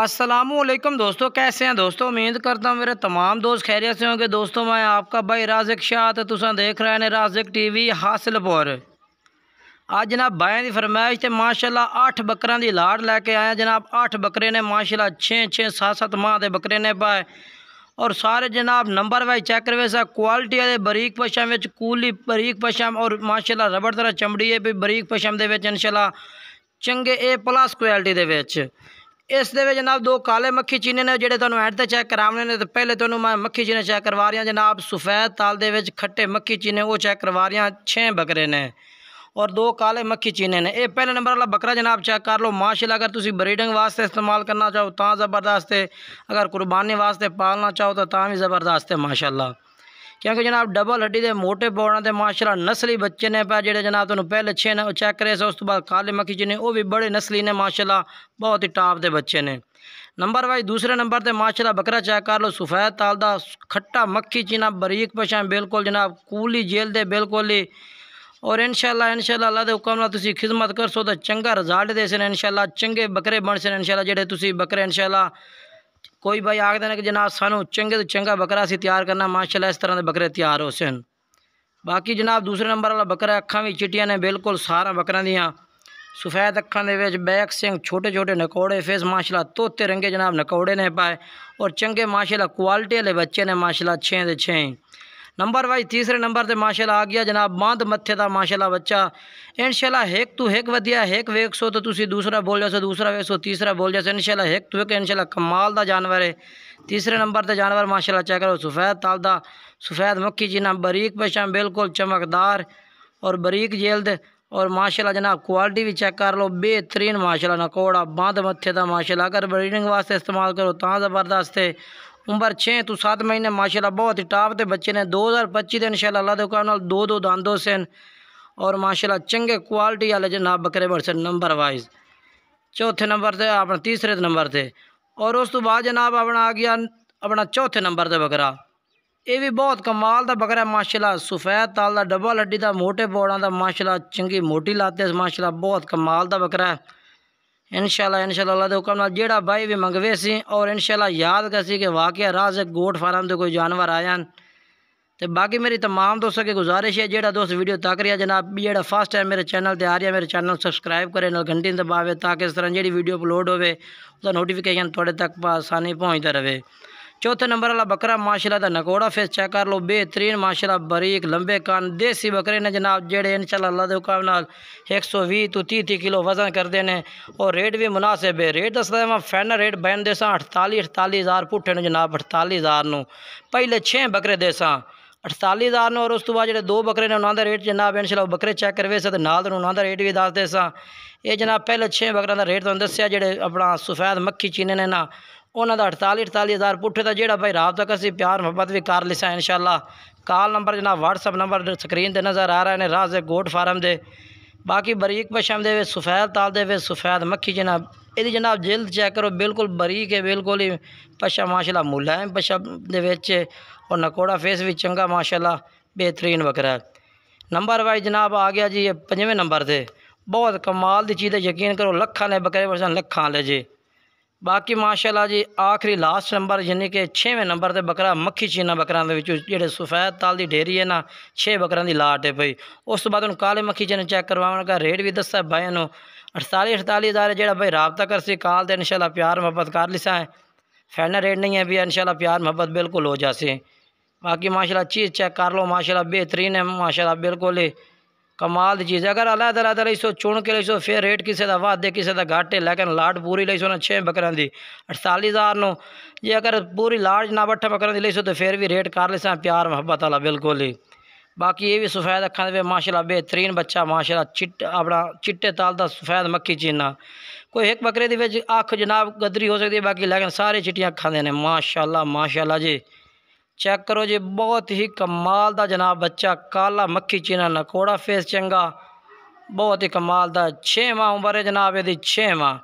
السلام علیکم دوستو کیسے ہیں دوستو امید کرتا ہوں میرے تمام دوست خیریت سے ہوں گے دوستو میں آپ کا بھائی رازق شاہ تو دیکھ رہے ہیں رازق ٹی وی حاصل پور آج جناب بھائیں دی فرمائش تھے ماشاءاللہ آٹھ بکران دی لاڑ لے کے آیا جناب اٹھ بکرے نے ماشاءاللہ اللہ چھ سات سات ماہ بکرے نے پائے اور سارے جناب نمبر وائی چیک ویسا کوالٹی والے بریق پشم کولی بریق پشم اور ماشاءاللہ ربڑ طرح چمڑی ہے بریق پشم دے ویچ انشاءاللہ چنگے اے پلس کوالٹی دے اس دے وے جناب دو کالے مکھی چینے نے جیسے تھینک ایڈ سے چیک کرامنے نے تو پہلے تھوڑا مکھی چینے چیک کروا رہی ہاں۔ جناب سفید تال دے بچ کھٹے مکھی چینے ہیں وہ چیک کروا رہی ہاں۔ چھ بکرے نے اور دو کالے مکھی چینے نے اے پہلے نمبر والا بکرا جناب چیک کر لو ماشاء اگر تسی بریڈنگ واسطے استعمال کرنا چاہو تاں زبردست اگر قربانی واسطے پالنا چاہو تاں تم بھی زبردست ہے ماشاء کیونکہ جناب ڈبل ہڈی دے موٹے پوڑا دے ماشاءاللہ نسلی بچے نے پہ جناب پہلے چھے نے چیک کرے سے اس تو بعد کالے مکھی جنہیں وہ بھی بڑے نسلی نے ماشاءاللہ بہت ہی ٹاپ دے بچے نے نمبر وائی دوسرے نمبر دے ماشاءاللہ بکرا چیک کر لو سفید تالدہ کھٹا مکھی چینا بریک پشاں بالکل جناب کولی جیل دلکل ہی اور انشاءاللہ انشاءاللہ اللہ دے حکم اللہ تسی خدمت کر سو دے چنگا رزالٹ دے سن انشاءاللہ چنگے بکرے بن سن انشاءاللہ جڑے تسی بکرے انشاءاللہ کوئی بھائی آخر کہ جناب سانو چنگے تو چنگا بکرا سی تیار کرنا ماشاءاللہ اس طرح دے بکرے تیار ہو سن باقی جناب دوسرے نمبر والا بکرا اکھاں بھی چٹیاں نے بالکل سارا بکرا دیا سفید اکھاں دے بیک سنگ چھوٹے چھوٹے نکوڑے فیس ماشاءاللہ توتے رنگے جناب نکوڑے نے پائے اور چنگے ماشاءاللہ کوالٹی والے بچے نے ماشاءاللہ چھیں چھیں نمبر وائز تیسرے نمبر دے ماشاءاللہ آگیا آ گیا جناب ماند متھے دا ماشاءاللہ بچہ انشاءاللہ ہیک تو ہیک ودیا ہیک ویک سو تو تسی دوسرا بول جیسے دوسرا ویک سو تیسرا بول جیسے انشاءاللہ ہیک تو ہیک انشاءاللہ کمال دا جانور ہے تیسرے نمبر دے جانور ماشاءاللہ چاہ چیک کرو سفید تال دا سفید مکھی جی بریق بریک بلکل بالکل چمکدار اور بریق جیلد اور ماشاءاللہ جناب کوالٹی بھی چیک کر لو بہترین ماشاءاللہ نکوڑا باندھ متھے دا ماشاءاللہ اگر بریڈنگ واسطے استعمال کرو تاں زبردست ہے عمر چھ تو سات مہینے ماشاءاللہ بہت ہی ٹاپ بچے نے دوزار پچی تھے انشاءاللہ اللہ اللہ دو دو اور ماشاءاللہ چنگے کوالٹی والے جناب بکرے بڑھ سے نمبر وائز چوتھے نمبر تھے اپنا تیسرے نمبر تھے اور اس تو بعد جناب اپنا آ گیا اپنا چوتھے نمبر تھے بکرا یہ بھی بہت کمال تھا بکرا ماشاءاللہ سفید تالہ ڈبل ڈبا تھا موٹے بوڑا تھا ماشاءاللہ چنگی موٹی لاتے ماشاء اللہ بہت کمال تھا بکرا ہے انشاءاللہ انشاءاللہ اللہ دے حکم نال جیڑا بھائی بھی منگوے سی اور انشاءاللہ یاد کسی کہ واقعہ راز ایک گوٹ فارم دے کوئی جانور آیا جانے تو باقی میری تمام دوستوں کے گزارش ہے جیڑا دوست ویڈیو تک رہا جناب جیڑا فاس ٹائم میرے چینل تے آ رہا ہے میرے چینل سبسکرائب کرے نال گھنٹی دبا تاکہ اس طرح جیڑی ویڈیو اپلوڈ ہوئے وہ نوٹیفکیشن تھوڑے تک آسانی پہنچتا رہے چوتھے نمبر اللہ بکرا ماشاءاللہ دا نکوڑا فیس چیک کر لو بہترین ماشاءاللہ بریک لمبے کان دیسی بکرے نے جناب جڑے انشاءاللہ شاء اللہ اللہ ایک سو تو تی تی کلو وزن کر دینے اور ریٹ بھی مناسب ہے ریٹ ماں فینر ریٹ بین دے ساں اٹھتالی اٹھتالی زار پوٹھے اٹھتالی زار نو پہلے چھیں بکرے دے ساں اٹھتالی ہزار نو اور اس بعد جی دو بکرے نے ریٹ جناب چیک کروے اللہ بکرے چیک کرو دا ریٹ بھی دس دے ساں یہ جناب پہلے چھ بکرے کا ریٹ تھی دسیا جڑے اپنا سفید مکھی چینے نے نا انہوں کا اٹتالی اڑتالی ہزار پٹھے تھا جا راب تک کسی پیار محبت بھی کر لے سا ان شاء اللہ کال نمبر جناب وٹسپ نمبر سکرین پہ نظر آ رہے ہیں رات کے گوٹ فارم دے باقی بریک پشم دے سفید تال دے سفید مکھی جناب یہ جناب جلد چیک کرو بالکل بریق ہے بالکل ہی پشم ماشاء اللہ مولہ ہے بچا دے اور نکوڑا فیس بھی چنگا ماشاء اللہ بہترین بکرا ہے نمبر وائز جناب آ گیا جی یہ پنجویں نمبر سے بہت کمال کی چیزیں یقین کرو لکھا لے بکرے لے جی باقی ماشاءاللہ جی آخری لاسٹ نمبر یعنی کہ چھویں نمبر تک بکرا مکھی چین بکرا کے جی سفید تال دی ڈھیری ہے نا چھ بکرا دی لاٹ ہے بھائی اس بعد ان کالے مکھی چینا نے چیک کروا ریٹ بھی دستا بائیں اڑتالی اڑتالی ہزار بھائی رابطہ کر سی کال تو انشاءاللہ پیار محبت کر لے ہے فینا ریٹ نہیں ہے بھی انشاءاللہ پیار محبت بالکل ہو جائے باقی ماشاءاللہ چیز چیک کر لو ماشاءاللہ بہترین ہے ماشاءاللہ اللہ بالکل ہی کمال دی چیز ہے اگر اللہ دلہ دلہ اسو چون کے لئے اسو فیر ریٹ کسی کا دے کسی دا گھاٹے لیکن لارڈ پوری لئے اسو نہ چھے بکران دی اٹھالیز ہزار نو یہ جی اگر پوری بٹھا بکران دی لئے اسو تو فیر بھی ریٹ کار لیسا پیار محبت اللہ بالکل ہی باقی یہ بھی سفید اکھان دے ماشاءاللہ بہترین بے ترین بچہ ماشاءاللہ چٹے تال دا سفید مکھی چینہ کوئی ایک بکرے بچ آنکھ جناب گدری ہو سکتی ہے باقی لیکن سارے چٹیاں آنے ماشاء ماشاءاللہ ماشاءاللہ جی چیک کرو جی بہت ہی کمال دا جناب بچہ کالا مکھی چینا نکوڑا فیس چنگا بہت ہی کمال دا دھے ماں امبارے جناب یہ چھ ماں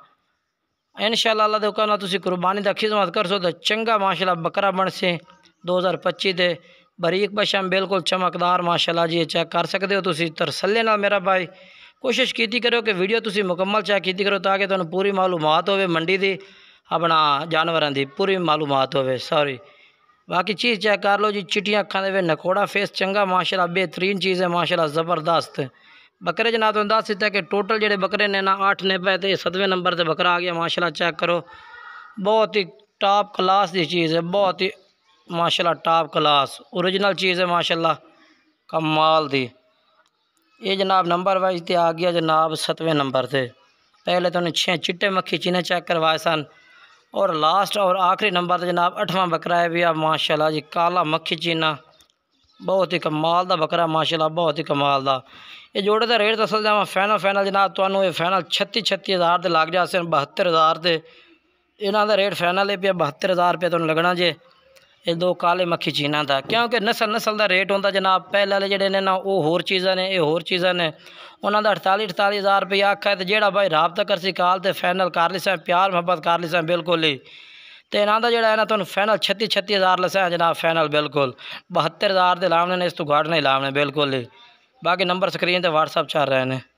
انشاءاللہ اللہ دے کہنا تسی قربانی دا خدمت کر سو تو چنگا ماشاءاللہ بکرا بن سے دو ہزار پچیس بریک بشم بالکل چمکدار ماشاءاللہ جی چیک کر سکتے ہو تسی ترسلے میرا بھائی کوشش کیتی کرو کہ ویڈیو تسی مکمل چیک کیتی کرو تاکہ تمہیں پوری معلومات منڈی دی اپنا جانوروں دی پوری معلومات ہو سوری باقی چیز چیک کر لو جی چٹیاں کھانے ہوئے نکوڑا فیس چنگا ماشاءاللہ بہترین چیز ہے ماشاءاللہ زبردست بکرے جناب انداز دس دیتا کہ ٹوٹل جڑے بکرے نے نا آٹھ نے یہ ستوے نمبر سے بکرا آ گیا ماشاء چیک کرو بہت ہی ٹاپ کلاس دی چیز ہے بہت ہی ماشاءاللہ ٹاپ کلاس اوریجنل چیز ہے ماشاءاللہ کمال دی یہ جناب نمبر وائز تھی آ گیا جناب ستوے نمبر سے پہلے تو انہیں چھ چٹے مکھی چینے چیک کروائے سن اور لاسٹ اور آخری نمبر جناب اٹھواں بکرا ہے بھی آپ ماشاء اللہ جی کالا مکھی چینا جی بہت ہی کمال دا بکرا ماشاء اللہ بہت ہی کمال دا یہ جوڑے دا ریٹ دسل جانا فائنل فائنل جناب یہ فائنل چھتی چھتی ہزار تک لگ جات بہتر ہزار سے یہاں کا ریٹ فینل ہے پیا بہتر ہزار روپیہ تو لگنا جی یہ دو کالے مکھی چیزوں کا کیونکہ نسل نسل کا ریٹ ہوں جناب پہلے جڑے نے نہ وہ ہو چیزیں نے یہ ہو چیزیں نے انہوں نے اٹتالی اٹتالی ہزار روپیہ آخا ہے جہاں بھائی رابطہ کر سکیں کال سے فینل کر لے سیں پیار محبت کر لی سم بالکل ہی تو یہاں کا جڑا ہے نا تو فینل چھتی چھتی ہزار لساں جناب فینل بالکل بہتر ہزار دے لاؤنے نے اس تو گارڈ نہیں لاؤنے بالکل ہی باقی نمبر سکرین سے واٹسپ چل رہے ہیں